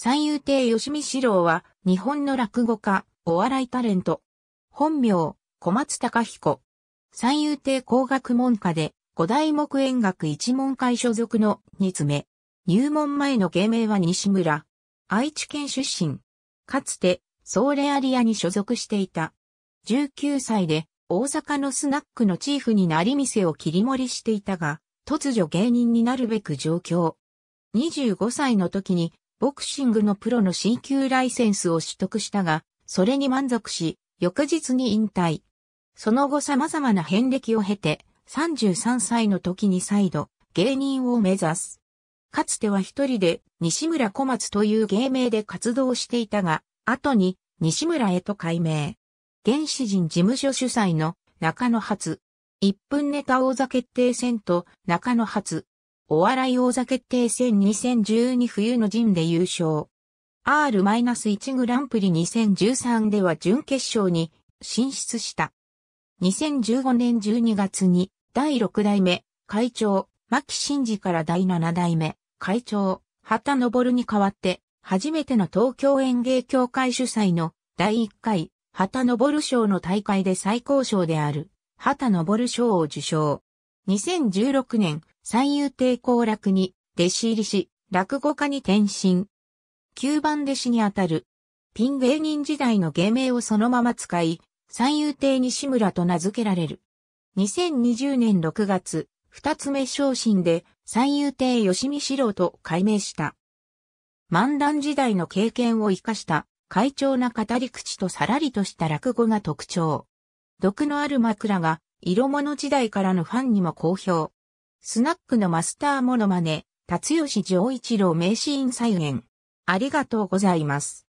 三遊亭吉見四郎は、日本の落語家、お笑いタレント。本名、小松隆彦。三遊亭工学門下で、五大木演学一門会所属の二つ目。入門前の芸名は西村。愛知県出身。かつて、ソーレアリアに所属していた。19歳で、大阪のスナックのチーフになり店を切り盛りしていたが、突如芸人になるべく上京。25歳の時にボクシングのプロの C 級ライセンスを取得したが、それに満足し、翌日に引退。その後様々な遍歴を経て、33歳の時に再度、芸人を目指す。かつては一人で西村小松という芸名で活動していたが、後に西村へと改名。原始人事務所主催の中野初。一分ネタ王座決定戦と中野初お笑い王座決定戦2012冬の陣で優勝。R-1 グランプリ2013では準決勝に進出した。2015年12月に第6代目会長、牧真二から第7代目会長、畑昇に代わって初めての東京演芸協会主催の第1回畑昇賞の大会で最高賞である畑昇賞を受賞。2016年、三遊亭好楽に弟子入りし、落語家に転身。9番弟子にあたる。ピン芸人時代の芸名をそのまま使い、三遊亭西村と名付けられる。2020年6月、二つ目昇進で三遊亭吉見四郎と改名した。漫談時代の経験を生かした快調な語り口とさらりとした落語が特徴。毒のある枕が色物時代からのファンにも好評。スナックのマスターモノマネ、達吉丈一郎名シーン再現。ありがとうございます。